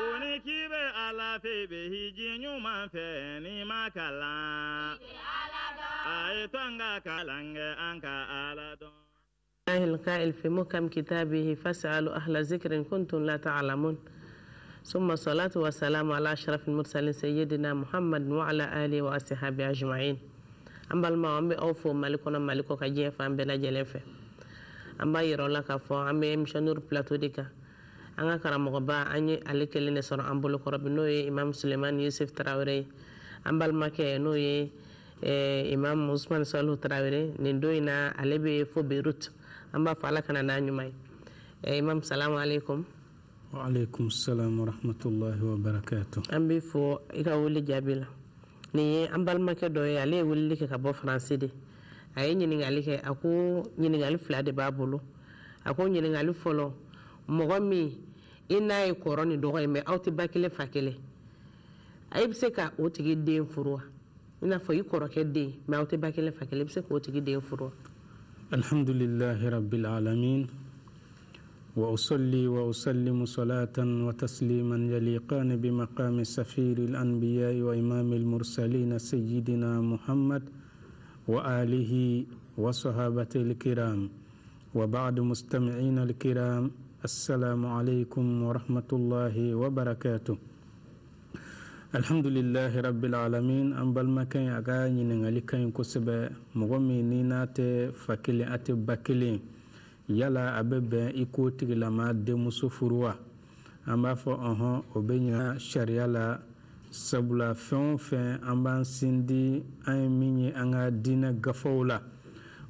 kuni k'i الله القائل في محكم كتابه فاسألوا أهل ذكر إن كنتم لا تعلمون ثم صلاة وسلام على أشرف المرسلين سيدنا محمد وعلى آله وأصحابه أجمعين أما المعام أوفو ملكنا ملكك جيفا بلا جلفة أما يرى لك فو أما يمشى نور an ka karamɔgɔba an ye ale kelen de sɔrɔ an bolokɔrɔ bi n'o ye imam suleman yusuf tarawere an balimakɛ n'o ye eh, imam usman salu tarawere nin don in na ale bɛ fo beirut an b'a fɔ ala kana n'a ɲuman ye eh, imam salamu alaikum waalaikum salam warahmatullahi wabarakatu an b'i fo i ka wuli jaabi la nin ye an balimakɛ dɔ ye ale ye weleli kɛ ka bɔ faransi de a ye ɲiningali kɛ a ko ɲiningali fila de b'a bolo a ko ɲiningali fɔlɔ mɔgɔ min ina n'a ye kɔrɔ ni dɔgɔ ye mɛ aw tɛ ba kelen fa kelen i bɛ se ka o tigi den furu wa i n'a fɔ i kɔrɔkɛ den mɛ alamin wa usalli wa usalli salatan wa tasliman yaliqaani bi maqaami safiri anbiya wa imaami mursali na sayidina muhammad wa alihi wa sahabati al-kiram wa baadu mustamicin alkiram. السلام عليكم ورحمة الله وبركاته الحمد لله رب العالمين أم بل ما كان يغا نينغالي كان يكسب مغمي نينات فكلي أتي بكلي يلا أبب إكو تغلما دمسو فروا أم بافو أهو أبنى شريا لا فين fɛn o fɛn an b'an sindi an ye min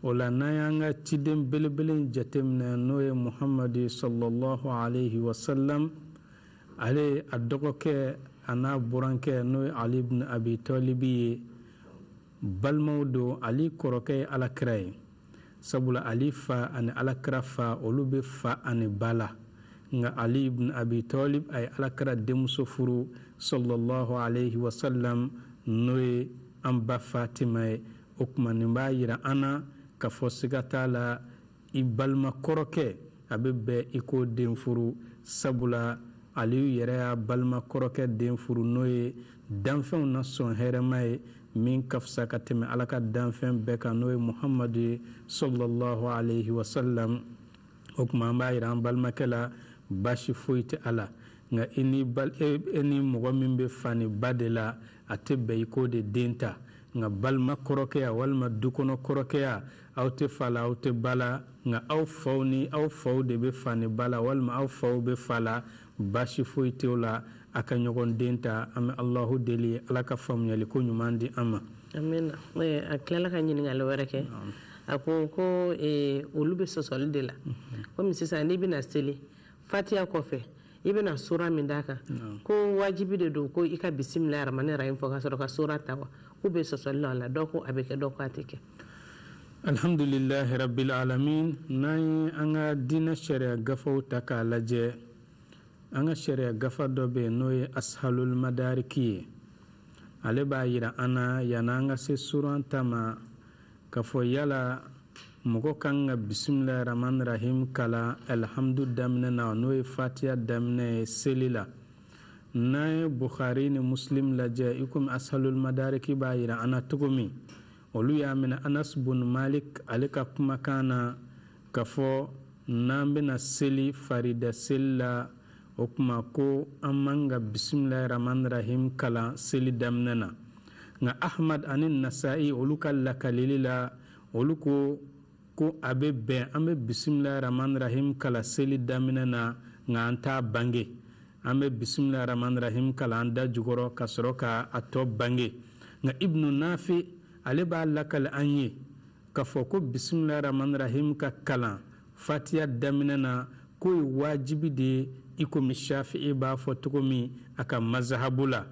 o la n'an y'an ka ciden belebele jateminɛ n'o ye muhamadi sallallahu alaihi wasallam ale a dɔgɔkɛ a n'a burankɛ n'o ye ali ibn abi talibi ye balimaw do ali kɔrɔkɛ ye alakira ye sabula ali fa ani alakira fa olu be fa ani ba la nka ali ibn abi talib a ye alakira denmuso furu sallallahu alaihi wasallam n'o ye an ba fatima ye o tuma nin b'a yira an na ka fɔ siga t'a la i balima kɔrɔkɛ a bɛ bɛn i k'o den furu sabula aliyu yɛrɛ y'a balima kɔrɔkɛ den furu n'o ye danfɛnw na sɔn hɛrɛma ye min ka fisa ka tɛmɛ ala ka danfɛn bɛɛ kan n'o ye muhamadu ye sɔlɔlɔhu alayhi wa sallam o tuma an b'a yira an balimakɛ la baasi foyi tɛ a la nka e, e ni mɔgɔ min bɛ fani ba de la a tɛ bɛn i k'o de den ta nka balima kɔrɔkɛya walima dukɔnɔ kɔrɔkɛya aw tɛ fa la aw tɛ ba la nka aw faw ni aw faw de bɛ fa ni ba la walima aw faw bɛ fa la baasi foyi tɛw la a ka ɲɔgɔn den ta an bɛ alahu deli ala ka faamuyali ko ɲuman di an ma amina a tilala ka ɲininkali wɛrɛ kɛ a ko ko ee, olu bɛ sɔsɔli de la komi sisan n'i bɛna seli fatiya kɔfɛ i bena sura min da kan ko wajibi de do ko i ka bisimila ramani rahim fɔ ka sɔrɔ ka sura ta wa k'u be sɔsɔli la la dɔ ko a be kɛ dɔ ko a tɛ kɛ alhamdulilahi rabilalamin n'an ye an ka diinɛ sariya gafaw ta k'a lajɛ an ka sariya gafa dɔ be n'o ye ashalulmadariki ye ale b'a yira an na yana an ka se suran ta ma k'a fɔ yala mɔgɔ kan ka bisimilahi rahmani rahim kalan alhamdu daminɛ na n'o ye fatiya daminɛ ye seli la n'an ye bukhari ni muslim lajɛ i komi asalul madariki b'a yira an na cogo min olu y'a minɛ anas bun malik ale ka kumakan na ka fɔ n'an bɛna seli farida seli la o kuma ko an man ka bisimilahi rahmani rahim kalan seli daminɛ na nka ahmad ani nasa'i olu ka lakalili la olu ko ko a bɛ bɛn an be bisimilahi rahman rahim kala seli daminɛ na nka an t'a bange an bɛ bisimilahi rahman rahim kala an da jukɔrɔ ka sɔrɔ ka a tɔ bange nka ibnu nafi ale b'a lakali an ye k'a fɔ ko bisimilahi rahman rahim ka kalan fatiya daminɛ na k'o ye waajibi de ye i komi shafi'i b'a fɔ cogo min a ka mazahabu la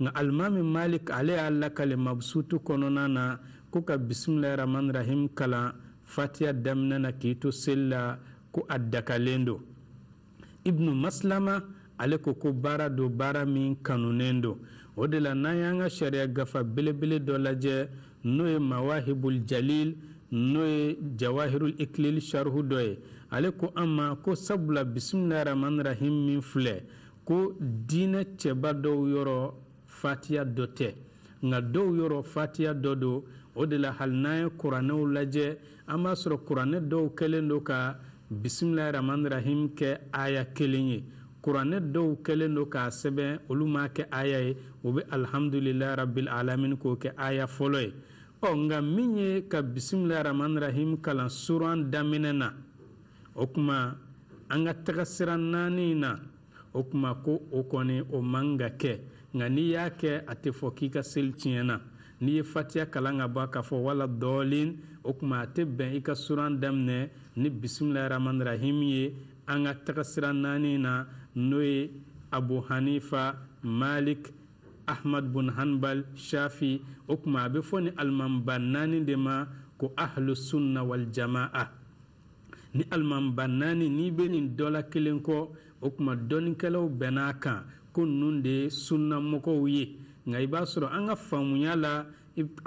nka alimami malik ale y'a lakali mabusutu kɔnɔna na ko ka bisimilahi rahman rahim kalan fatiya damina na k'i to seli la ko a dakalen don ibnu maslama ale ko ko baara do baara min kanunen do o de la n'an y'an ka sariya gafa belebele dɔ lajɛ n'o ye mawahibul jalil n'o ye jawahirul ikilil sharhu dɔ ye ale ko an ma ko sabula bisimilahi rahmani rahim min filɛ ko diinɛ cɛba dɔw yɔrɔ fatiya dɔ tɛ nka dɔw yɔrɔ fatiya dɔ do o de la hali n'an ye kuranɛw lajɛ an b'a sɔrɔ kuranɛ dɔw kɛlen do ka bisimilahi rahmani rahim kɛ aya kelen ye kuranɛ dɔw kɛlen do k'a sɛbɛn olu m'a kɛ aya ye u be alhamdulilahi rabilalamin k'o kɛ aya fɔlɔ ye ɔ nka min ye ka bisimilahi rahmani rahim kalan suran daminɛ na o kuma an ka tagasira naani na o kuma ko o kɔni o man ka kɛ nka n'i y'a kɛ a tɛ fɔ k'i ka seli tiɲɛ na n'i ye fatiya kalan ka bɔ a ka fɔ wala dɔɔlin o kuma a tɛ bɛn i ka suran daminɛ ni bisimilahi rahmani rahim ye an ka taga sira naani na n'o ye abu hanifa malik ahmad bun hanbal shafi o kuma a be fɔ ni alimamba naani de ma ko ahlu sunna wal ni alimamba naani n'i be nin dɔ la kelen kɔ o kuma dɔnnikɛlaw bɛn'a kan ko ninnu de ye mɔgɔw ye nka i b'a sɔrɔ an ka faamuya la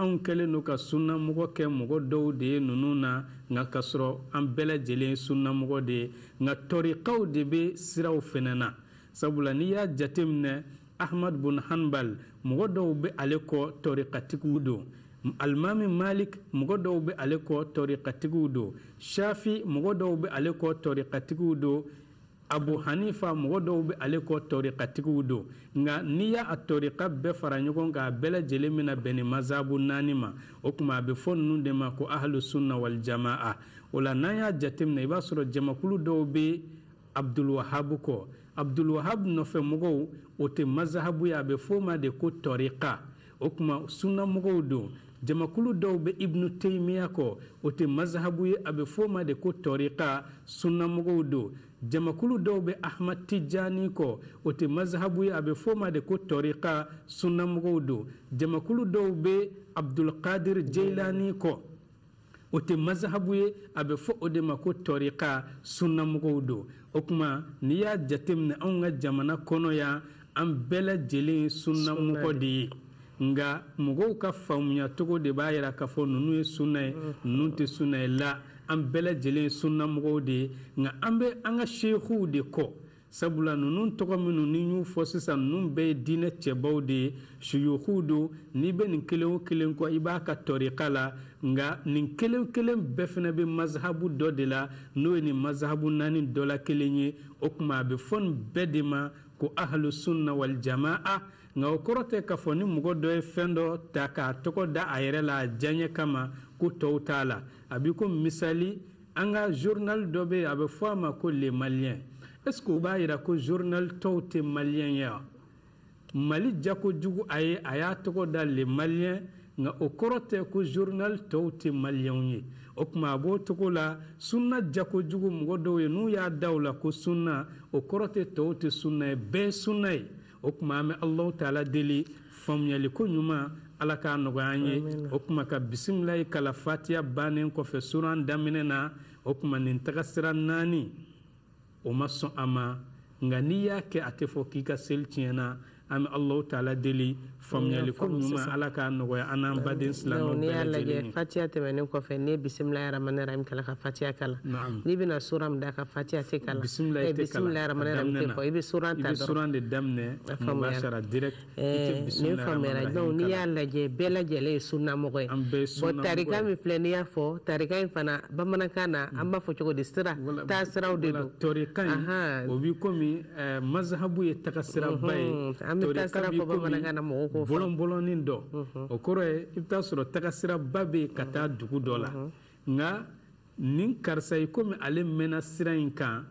anw kɛlen don ka sunnamɔgɔ kɛ mɔgɔ dɔw de ye ninnu na nka ka sɔrɔ an bɛɛ lajɛlen sunnamɔgɔ de ye nka tɔrikaw de bɛ siraw fɛnɛ na sabula n'i y'a jateminɛ ahmad bun hanbal mɔgɔ dɔw bɛ ale kɔ tɔrikatigiw don alimami malik mɔgɔ dɔw bɛ ale kɔ tɔrikatigiw don shafi mɔgɔ dɔw bɛ ale kɔ tɔrikatigiw don abu hanifa mɔgɔ dɔw bɛ ale kɔ tɔriqatigiw don nka n'i y'a a tɔriqa bɛɛ fara ɲɔgɔn kan a bɛɛ lajɛlen mazabu naani ma o tuma a bɛ fɔ ninnu de ma ko ahlu sunna wal jamaa o la n'an y'a jateminɛ i b'a sɔrɔ jamakulu dɔw bɛ abdulwahabu kɔ abdulwahabu nɔfɛ mɔgɔw o tɛ mazahabu ye a bɛ f'o ma de ko tɔriqa o tuma sunna mɔgɔw don jamakulu dɔw bɛ ibnu teymiya kɔ o tɛ mazahabu ye a bɛ f'o ma de ko tɔriqa sunnamɔgɔw don jamakulu dɔw bɛ ahmad tijani kɔ o tɛ mazhabu ye a bɛ fɔ ma de ko tɔriqa sunnamɔgɔw don jamakulu dɔw bɛ abdulkadir jeilani kɔ o tɛ mazhabu ye a bɛ fɔ o de ma ko tɔriqa sunnamɔgɔw don o kuma n'i y'a jateminɛ anw ka jamana kɔnɔ yan an bɛɛ lajɛlen ye sunnamɔgɔ de ye nga mɔgɔw ka faamuya cogo de b'a yira k'a fɔ ninnu ye sunna ye ninnu mm. tɛ sunna ye la an bɛɛ lajɛlen sunnamɔgɔw de ye nka an bɛ an ka sehuw de kɔ sabula ninnu tɔgɔ minnu ni y'u fɔ sisan ninnu bɛɛ ye diinɛ cɛbaw de ye suyukuw don n'i bɛ nin kelen o kelen kɔ i b'a ka tɔrika la nka nin kelen kelen bɛɛ fana bɛ mazahabu dɔ de la n'o ye nin mazahabu naani dɔ la kelen ye o tuma a bɛ fɔ nin bɛɛ de ma ko ahalu sunna wal jamaa nka o kɔrɔ tɛ k'a fɔ ni mɔgɔ dɔ ye fɛn dɔ ta k'a tɔgɔ da a yɛrɛ la a diyaɲɛ kama ko tɔw t'a la a bi komi misali an ka journal dɔ bɛ yen a bɛ fɔ a ma ko le maliyɛn est ce que o b'a yira ko journal tɔw tɛ maliyɛn ye wa mali jakojugu a ye a y'a tɔgɔ da le maliyɛn nka o kɔrɔ tɛ ko journal tɔw tɛ maliyɛnw ye o tuma a b'o cogo la sunna jakojugu mɔgɔ dɔw ye n'u y'a da o la ko sunna o kɔrɔ tɛ tɔw tɛ sunna ye bɛɛ ye sunna ye o tuma an bɛ alahu taala deli faamuyaliko ɲuman ala k'a nɔgɔya an ye o kuma ka bisimilayi kala fatiya bannen kɔfɛ suran daminɛ na o kuma nin taga sira naani o ma sɔn a ma nka n'i y'a kɛ a tɛ fɔ k'i ka seli tiɲɛna an bɛ alaw taala deli faamuyali ko ɲuman ala k'a nɔgɔya an n'an baden silamɛw bɛɛ lajɛlen n'i y'a lajɛ fatiya tɛmɛnen kɔfɛ n'i ye bisimilahi rahmani rahim kala ka fatiya kala n'i bɛna sura min d'a kan fatiya tɛ kala bisimilahi eh, tɛ kala bisimilahi rahmani rahim tɛ fɔ i bɛ suran ta dɔrɔn i bɛ suran de daminɛ eh, mubasara direct eh, i tɛ bisimilahi rahmani rahim kala n'i y'a lajɛ bɛɛ lajɛlen ye sunnamɔgɔ ye an bɛɛ ye sunnamɔgɔ ye tarika min filɛ y'a fɔ tarika in fana bamanankan na hmm. an b'a fɔ cogo di sira taa siraw de don tɔrikan in o b'i komi bɔlɔnbɔlɔnin dɔ o kɔrɔ ye i bɛ taa sɔrɔ tagasiraba bɛ yen ka taa dugu dɔ la uh-huh. nka nin karisa ye komi ale mɛnna sira in kan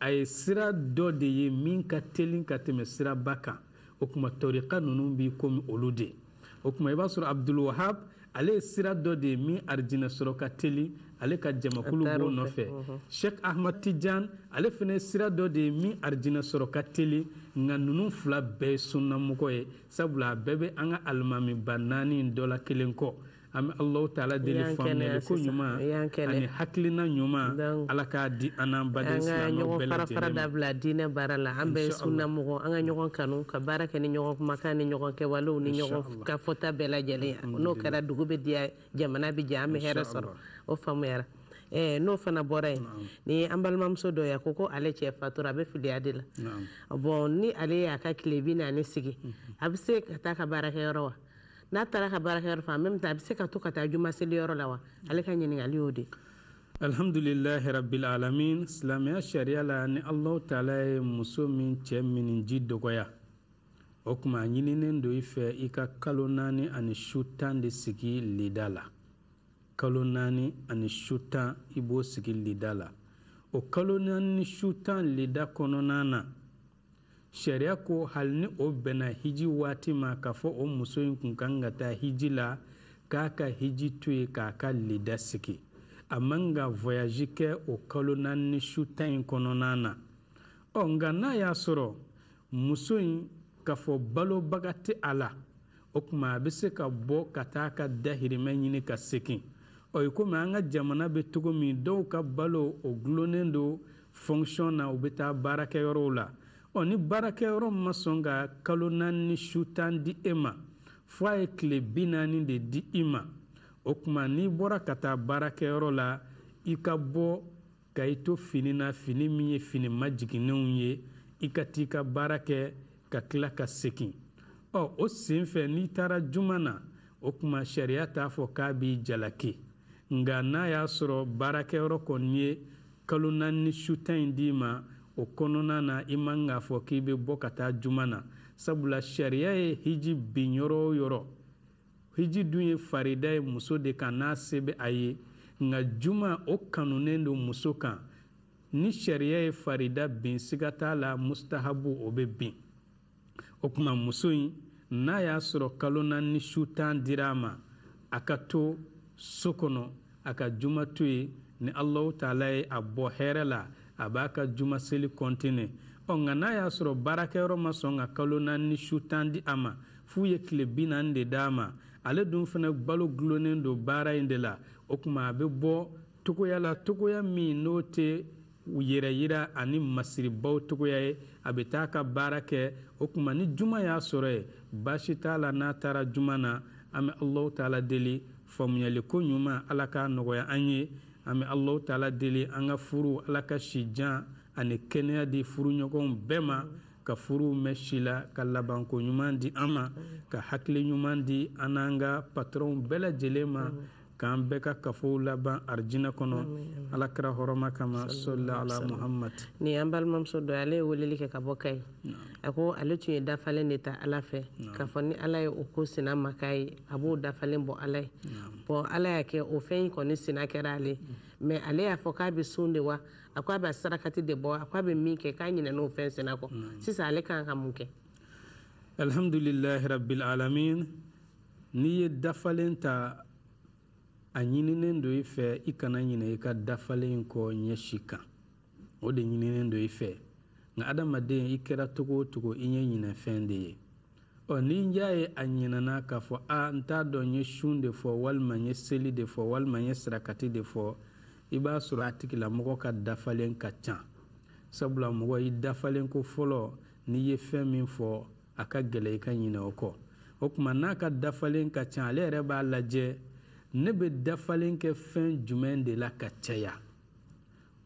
a ye sira dɔ de ye min ka teli ka tɛmɛ siraba kan o tuma tɔrika ninnu b'i komi olu de o tuma i b'a sɔrɔ abdulwahab ale ye sira dɔ de ye min arijinɛ sɔrɔ ka teli ale ka jamakulu b'o nɔfɛ shɛk ahmad tijan ale fana ye sira dɔ de ye min arijinɛ sɔrɔ ka teli nka ninnu fila bɛɛ ye sunnamɔgɔ ye sabula a bɛɛ bɛ an ka alimamiba naani dɔ la kelen kɔ an bɛ taala deli faamuyaliko ɲuman ani hakilina ɲuman ala k'a di an n'an baden silamɛw bɛɛ lajɛlen fara dabila diinɛ baara la an bɛɛ ye sunna mɔgɔ an ka ɲɔgɔn kanu ka baara kɛ ni ɲɔgɔn kumakan ni ɲɔgɔn kɛwalew ni ɲɔgɔn ka fɔta bɛɛ lajɛlen n'o kɛra dugu bɛ diya jamana bɛ diya an bɛ hɛrɛ sɔrɔ o faamuyara eh, n'o fana bɔra yen ni an balimamuso dɔ ya ko ko ale cɛ fatura a bɛ filiya de la bɔn ni ale y'a ka tile bi naani sigi mhm. a bɛ se ka taa ka baarakɛyɔrɔ wa n'a taara ka baarakɛyɔrɔ fɛ en même temps a bɛ se ka to ka taa juma seliyɔrɔ la wa ale ka ɲininkali y'o de alhamdulilahi rabil alamin silamɛya sariya la ni alahu taala ye muso min cɛ mini ji dɔgɔya o kuma a ɲininen don i fɛ i ka kalo naani ani su tan de sigi lida la kalo naani ani su tan i b'o sigi lida la o kalo naani ni su tan lida kɔnɔna na sariya ko hali ni o bɛnna hiji waati ma k'a fɔ o muso in kun kan ka taa hiji la k'a ka hiji to yen k'a ka leda sigi a man ka voyaji kɛ o kalo naani ni su tan in kɔnɔna na ɔ nka n'a y'a sɔrɔ muso in k'a fɔ balobaga tɛ a la o tuma a bɛ se ka bɔ ka taa ka dahirimɛ ɲini ka segin ɔ i komi an ka jamana bɛ cogo min dɔw ka balo o dulonnen don fɔnksiyɔn na u bɛ taa baarakɛyɔrɔw la ɔ ni baarakɛyɔrɔ ma sɔn ka kalo naani ni su tan di e ma fɔ a ye tile bi naani de di i ma o kuma n'i bɔra ka taa baarakɛyɔrɔ la i ka bɔ ka i to fini na fini min ye fini majiginnenw ye i ka t'i ka baara kɛ ka tila ka segin ɔ o sen fɛ n'i taara juma na o kuma sariya t'a fɔ k'a b'i jalaki nka n'a y'a sɔrɔ baarakɛyɔrɔ kɔni ye kalo naani ni su tan in d'i ma o kɔnɔna na i man k'a fɔ k'i bɛ bɔ ka taa juma na sabula sariya ye hiji bin yɔrɔ o yɔrɔ hiji dun ye farida ye muso de kan n'a se bɛ a ye nka juma o kanunen don muso kan ni sariya ye farida bin siga t'a la mustahabu o bɛ bin o tuma muso in n'a y'a sɔrɔ kalo naani ni su tan dira a ma a ka to so kɔnɔ a ka juma to yen ni alahu taala ye a bɔ hɛrɛ la a b'a ka jumaseli kɔntine ɔ nka n'a y'a sɔrɔ baarakɛyɔrɔ ma sɔn ka kalo naani ni su tan di a ma f'u ye tile bi naani de d'a ma ale dun fana balo gulonnen don baara in de la o tuma a bɛ bɔ togoya la togoya min n'o tɛ yɛrɛ yira ani masiribaw togoya ye a bɛ taa ka baara kɛ o tuma ni juma y'a sɔrɔ ye baasi t'a la n'a taara juma na an bɛ alahu taala deli faamuyaliko ɲuman ala k'a nɔgɔya an ye an bɛ alaw taala deli an ka furu ala ka sijan ani kɛnɛya di furuɲɔgɔnw bɛɛ ma ka furuw mɛn si la ka labanko ɲuman di an ma ka hakili ɲuman di an n'an ka patɔrɔnw bɛɛ lajɛlen ma k'an bɛɛ ka kafow laban arijinɛ kɔnɔ ala kira hɔrɔma kama solila ala muhamad ni an balimamuso dɔ ale ye weleli kɛ ka bɔ kayi a ko ale tun ye dafalen de ta ala fɛ k'a fɔ ni ala ye o ko sina ma ye a b'o dafalen bɔ ala ye bɔn ala y'a kɛ o fɛn kɔni sina kɛra ale mm. mɛ ale y'a fɔ k'a bɛ sun de wa a ko a bɛ sarakati de bɔ a ko a bɛ min kɛ k'a ɲinɛ n'o fɛn sina kɔ sisan ale kan ka mun kɛ alhamdulilahi rabil n'i ye dafalen ta a ɲininen do i fɛ i kana ɲina i ka dafalen kɔ ɲɛsi kan o de ɲininen do i fɛ nka adamaden i kɛra togo o togo i ɲɛ ɲinɛ fɛn de ye ɔ ni y'a ye a ɲinɛna k'a fɔ a n t'a dɔn n ye sun de fɔ walima n ye seli de fɔ walima n ye sarakati de fɔ i b'a sɔrɔ a tigilamɔgɔ ka dafalen ka ca sabula mɔgɔ i dafalen ko fɔlɔ n'i ye fɛn min fɔ a ka gɛlɛ i ka ɲinɛ o kɔ o tuma n'a ka dafalen ka ca ale yɛrɛ b'a lajɛ ne bɛ dafalen kɛ fɛn jumɛn de la ka caya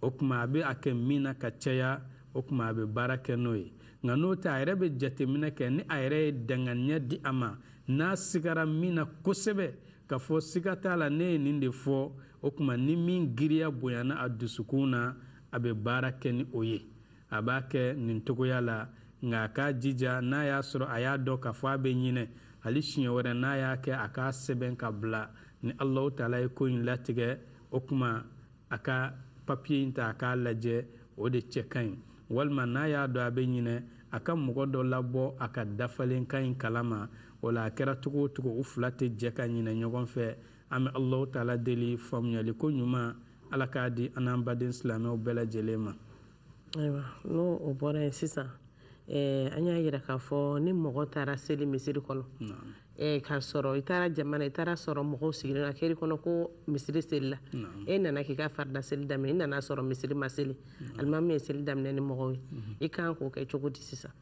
o kuma a bɛ a kɛ min na ka caya o kuma a bɛ baara kɛ n'o ye nka n'o tɛ a yɛrɛ bɛ jateminɛ kɛ ni a yɛrɛ ye danganiya di a ma n'a sigara min na kosɛbɛ ka fɔ siga t'a la ne ye nin de fɔ o kuma ni min giriya bonyana a dusukun na a bɛ baara kɛ ni o ye a b'a kɛ nin togoya la nka a k'a jija n'a y'a sɔrɔ a y'a dɔn k'a fɔ a bɛ ɲinɛ hali siɲɛ wɛrɛ n'a y'a kɛ a k'a sɛbɛn ka bila ni allahu taala ye koyin latigɛ o kuma a ka papiye yi ta a k'a lajɛ o de cɛ ka ɲi walima n'a y'a dɔ a be ɲinɛ a ka mɔgɔ dɔ labɔ a ka dafalen ka ɲi kala ma o la a kɛra togo o togo u fila tɛ jɛ ka ɲinɛ ɲɔgɔn fɛ an be allahu taala deli faamuyali ko ɲuman ala k'a di an n'an baden silamɛw bɛɛlajɛlen ma ayiwa n'o o bɔra ye sisan an eh, y'a yira k'a fɔ ni mɔgɔ taara seli misiri kɔnɔ e mhm. ka sɔrɔ i taara jamana i taara sɔrɔ mɔgɔw sigilen kɛri kɔnɔ ko misiri selila e nana k'i ka farida seli daminɛ i nana sɔrɔ misiri ma seli alimami ye seli daminɛ ni mɔgɔw ye i kan k'o kɛ cogo di sisan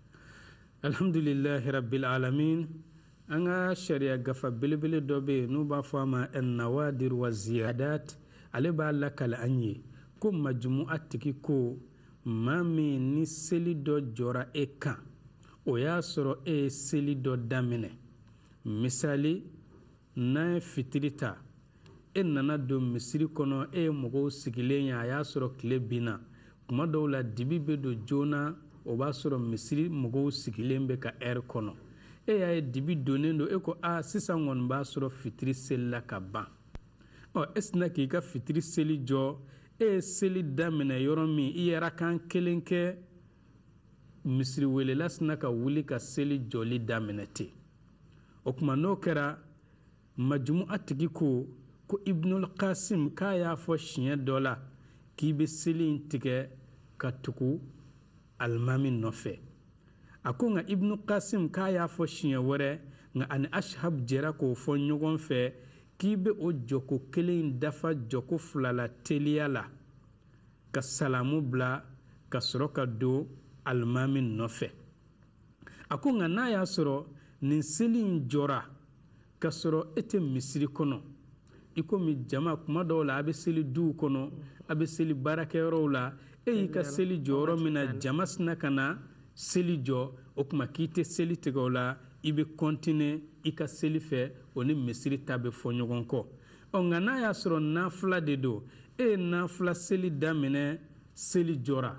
alhamdulilahi rabil an ka sariya gafa belebele dɔ bɛ yen n'u b'a fɔ a ma nawadir wa ziyadat ale b'a lakali an ye ko majumu a tigi ko ma min ni seli dɔ jɔra e kan o y'a sɔrɔ e ye seli dɔ daminɛ misali n'an ye fitiri ta e nana don misiri kɔnɔ e ye mɔgɔw sigilen ye a y'a sɔrɔ tile binna kuma dɔw la dibi bɛ don joona o b'a sɔrɔ misiri mɔgɔw sigilen bɛ ka ɛri kɔnɔ e y'a ye dibi donnen don e ko a sisan kɔni b'a sɔrɔ fitiri selila ka ban ɔ e sina k'i ka fitiri seli jɔ e ye seli daminɛ yɔrɔ min i yɛrɛ kan kelen kɛ misiri welela sina ka wuli ka seli jɔli daminɛ ten o kuma n'o kɛra majumu a tigi ko ko ibnulkasim k'a y'a fɔ siɲɛ dɔ la k'i be seli n tigɛ ka tugu alimami nɔfɛ a ko nka ibnulkasim k'a y'a fɔ siɲɛ wɛrɛ nka ani ashab jɛra k'o fɔ ɲɔgɔn fɛ k'i be o jɔko kelen dafa jɔko filala teliya la ka salamu bila ka sɔrɔ ka don alimami nɔfɛ a ko nka n'a y'a sɔrɔ nin seli in jɔra ka sɔrɔ e tɛ misiri kɔnɔ i komi jama kuma dɔw la a bɛ seli duw kɔnɔ a bɛ seli baarakɛyɔrɔw la e y'i ka seli jɔyɔrɔ min na jama sina ka na seli jɔ o kuma k'i tɛ seli tigɛ o la i bɛ kɔntine i ka seli fɛ o ni misiri ta bɛ fɔ ɲɔgɔn kɔ ɔ nka n'a y'a sɔrɔ nafila de don e ye nafila seli daminɛ seli jɔra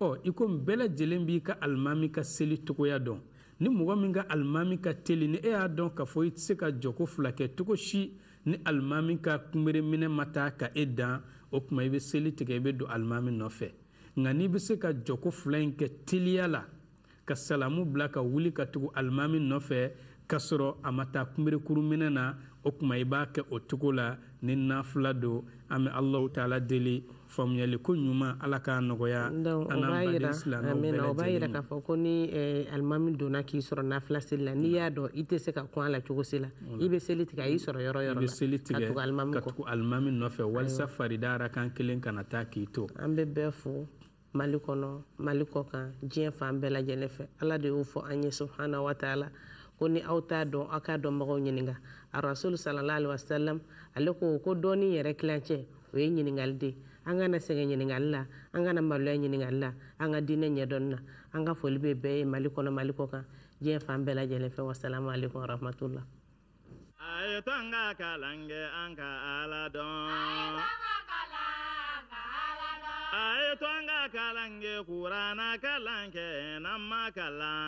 ɔ i ko bɛɛ lajɛlen b'i ka alimami ka seli togoya dɔn ni mɔgɔ min ka alimami ka teli ni e y'a dɔn k'a fɔ i tɛ se ka jɔko fila kɛ cogo si ni alimami ka kunbereminɛ ma taa ka e dan o tuma i bɛ seli tigɛ i bɛ don alimami nɔfɛ nka n'i bɛ se ka jɔko fila in kɛ teliya la ka salamu bila ka wuli ka tugu alimami nɔfɛ k'a sɔrɔ a ma taa kunberekurunminɛ na o tuma i b'a kɛ o cogo la ni nafila don an bɛ alahu taala deli faamuyali ko ɲuman ala k'a nɔgɔya an n'an baden silamɛw bɛɛ lajɛlen o b'a yira k'a fɔ ko ni eh, alimami donna k'i sɔrɔ nafila seli la n'i y'a dɔn i tɛ se ka kun a la cogo si la i bɛ seli tigɛ a y'i sɔrɔ yɔrɔ yɔrɔ la i bɛ seli tigɛ ka tugu alimami nɔfɛ walasa farida arakan kelen kana taa k'i to an bɛ bɛɛ fo mali kɔnɔ mali kɔ kan diɲɛ fan bɛɛ lajɛlen fɛ ala de y'o fɔ an ye subahana wataala ko ni aw t'a dɔn aw k'a dɔn mɔgɔw a rasul sallallahu alaihi wasallam ale ko ko dɔɔni yɛrɛ kilancɛ o ye de an kana sɛgɛn ɲininkali la an kana maloya ɲininkali la an ka diinɛ ɲɛdɔnni na an ka foli bɛ bɛɛ ye mali kɔnɔ mali kɔ kan diɲɛ fan bɛɛ lajɛlen fɛ wasalamu alaikum warahmatullah a ye to ka kalan ala dɔn a ye ka kalan